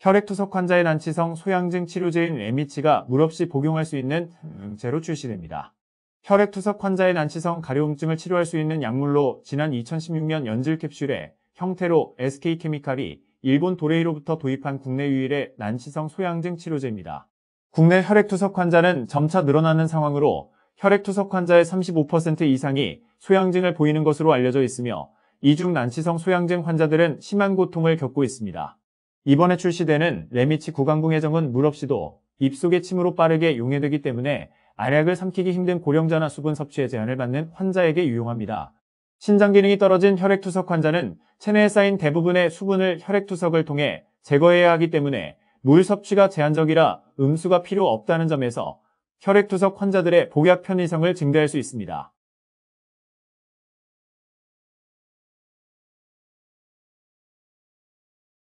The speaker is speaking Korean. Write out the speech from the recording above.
혈액투석 환자의 난치성 소양증 치료제인 에미치가 물 없이 복용할 수 있는 응제로 출시됩니다. 혈액투석 환자의 난치성 가려움증을 치료할 수 있는 약물로 지난 2016년 연질 캡슐의 형태로 SK케미칼이 일본 도레이로부터 도입한 국내 유일의 난치성 소양증 치료제입니다. 국내 혈액투석 환자는 점차 늘어나는 상황으로 혈액투석 환자의 35% 이상이 소양증을 보이는 것으로 알려져 있으며 이중 난치성 소양증 환자들은 심한 고통을 겪고 있습니다. 이번에 출시되는 레미치 구강궁 해정은물 없이도 입속의 침으로 빠르게 용해되기 때문에 알약을 삼키기 힘든 고령자나 수분 섭취에 제한을 받는 환자에게 유용합니다. 신장 기능이 떨어진 혈액투석 환자는 체내에 쌓인 대부분의 수분을 혈액투석을 통해 제거해야 하기 때문에 물 섭취가 제한적이라 음수가 필요 없다는 점에서 혈액투석 환자들의 복약 편의성을 증대할 수 있습니다.